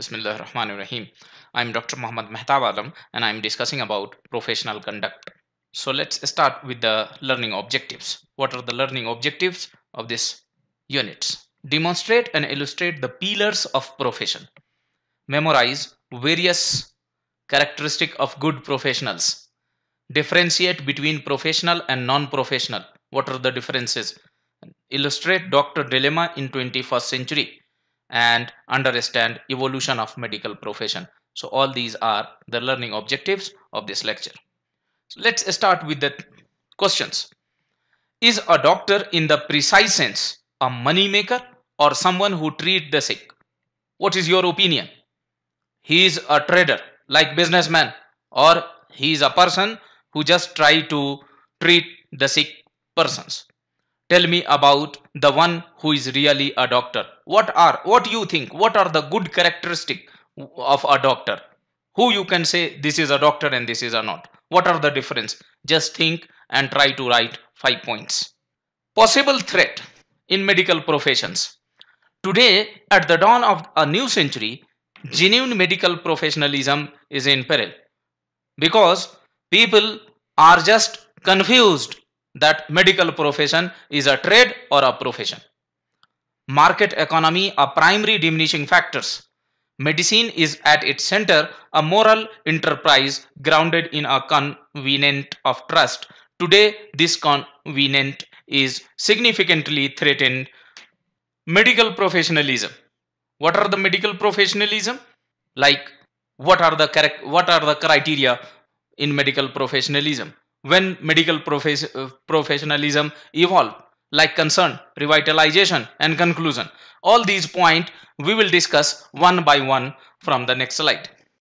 Bismillah Rahman Rahim. I'm Dr. Muhammad Mehtab Alam and I'm discussing about professional conduct. So let's start with the learning objectives. What are the learning objectives of this units? Demonstrate and illustrate the pillars of profession. Memorize various characteristic of good professionals. Differentiate between professional and non-professional. What are the differences? Illustrate doctor dilemma in 21st century and understand evolution of medical profession. So all these are the learning objectives of this lecture. So let's start with the questions. Is a doctor in the precise sense a money maker or someone who treats the sick? What is your opinion? He is a trader like businessman or he is a person who just try to treat the sick persons tell me about the one who is really a doctor what are what you think what are the good characteristic of a doctor who you can say this is a doctor and this is a not what are the difference just think and try to write five points possible threat in medical professions today at the dawn of a new century genuine medical professionalism is in peril because people are just confused that medical profession is a trade or a profession. Market economy are primary diminishing factors. Medicine is at its center a moral enterprise grounded in a covenant of trust. Today, this covenant is significantly threatened. Medical professionalism. What are the medical professionalism? Like what are the what are the criteria in medical professionalism? when medical profes- uh, professionalism evolved like concern revitalization and conclusion all these points we will discuss one by one from the next slide